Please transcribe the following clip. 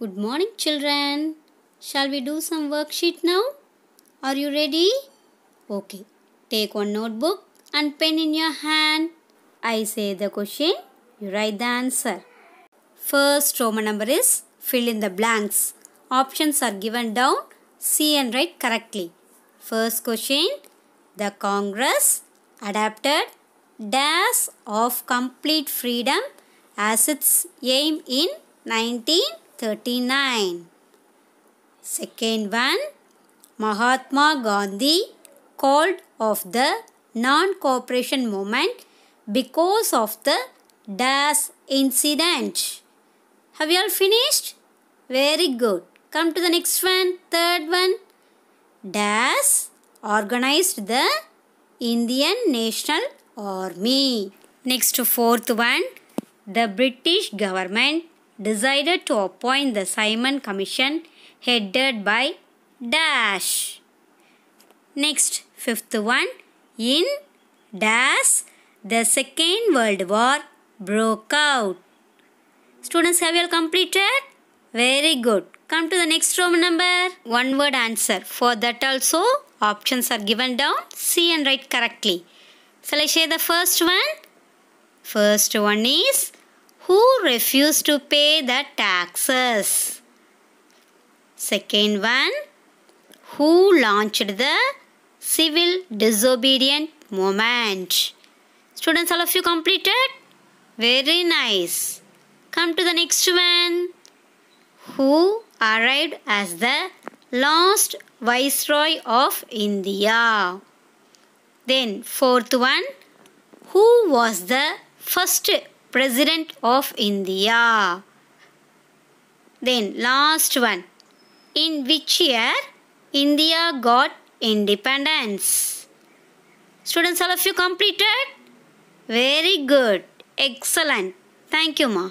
Good morning children. Shall we do some worksheet now? Are you ready? Okay. Take one notebook and pen in your hand. I say the question. You write the answer. First Roman number is fill in the blanks. Options are given down. See and write correctly. First question. The Congress adapted dash of complete freedom as its aim in 19 39. Second one, Mahatma Gandhi called of the non-cooperation movement because of the DAS incident. Have you all finished? Very good. Come to the next one, third one. DAS organized the Indian National Army. Next fourth one, the British government decided to appoint the Simon Commission headed by dash. Next, fifth one. In dash, the Second World War broke out. Students, have you all completed? Very good. Come to the next room number. One word answer. For that also, options are given down. See and write correctly. Shall I share the first one? First one is who refused to pay the taxes. Second one, who launched the civil disobedient movement. Students, all of you completed? Very nice. Come to the next one. Who arrived as the last Viceroy of India? Then fourth one, who was the first President of India. Then last one. In which year India got independence? Students, all of you completed? Very good. Excellent. Thank you, Ma.